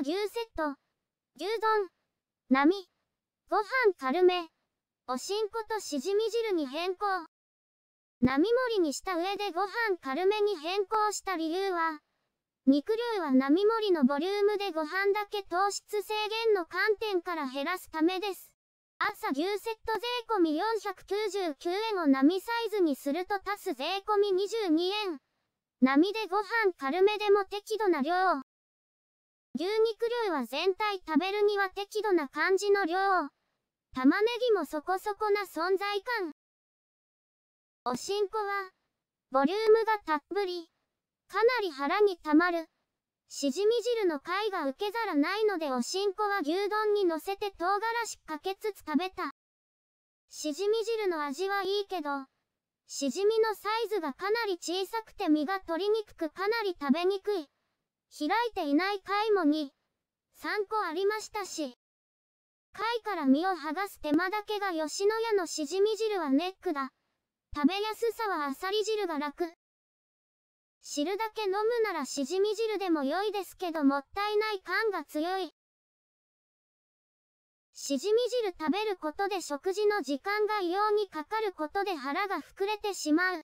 牛セット、牛丼、並、ご飯軽め、おしんことしじみ汁に変更。並盛りにした上でご飯軽めに変更した理由は、肉類は並盛りのボリュームでご飯だけ糖質制限の観点から減らすためです。朝牛セット税込499円を並サイズにすると足す税込22円。並でご飯軽めでも適度な量牛肉類は全体食べるには適度な感じの量。を。玉ねぎもそこそこな存在感。おしんこは、ボリュームがたっぷり。かなり腹にたまる。しじみ汁の貝が受け皿ないのでおしんこは牛丼に乗せて唐辛子かけつつ食べた。しじみ汁の味はいいけど、しじみのサイズがかなり小さくて身が取りにくくかなり食べにくい。開いていない回も2、3個ありましたし、貝から身を剥がす手間だけが吉野家のしじみ汁はネックだ。食べやすさはあさり汁が楽。汁だけ飲むならしじみ汁でも良いですけどもったいない感が強い。しじみ汁食べることで食事の時間が異様にかかることで腹が膨れてしまう。